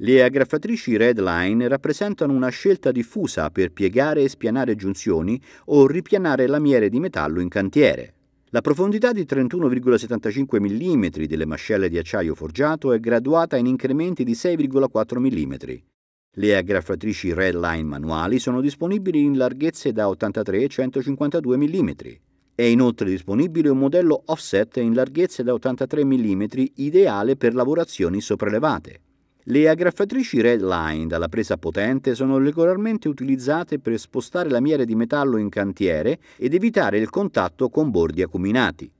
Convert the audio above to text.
Le aggraffatrici redline rappresentano una scelta diffusa per piegare e spianare giunzioni o ripianare lamiere di metallo in cantiere. La profondità di 31,75 mm delle mascelle di acciaio forgiato è graduata in incrementi di 6,4 mm. Le aggraffatrici redline manuali sono disponibili in larghezze da 83 e 152 mm. È inoltre disponibile un modello offset in larghezze da 83 mm ideale per lavorazioni sopraelevate. Le aggraffatrici Redline dalla presa potente sono regolarmente utilizzate per spostare lamiere di metallo in cantiere ed evitare il contatto con bordi acuminati.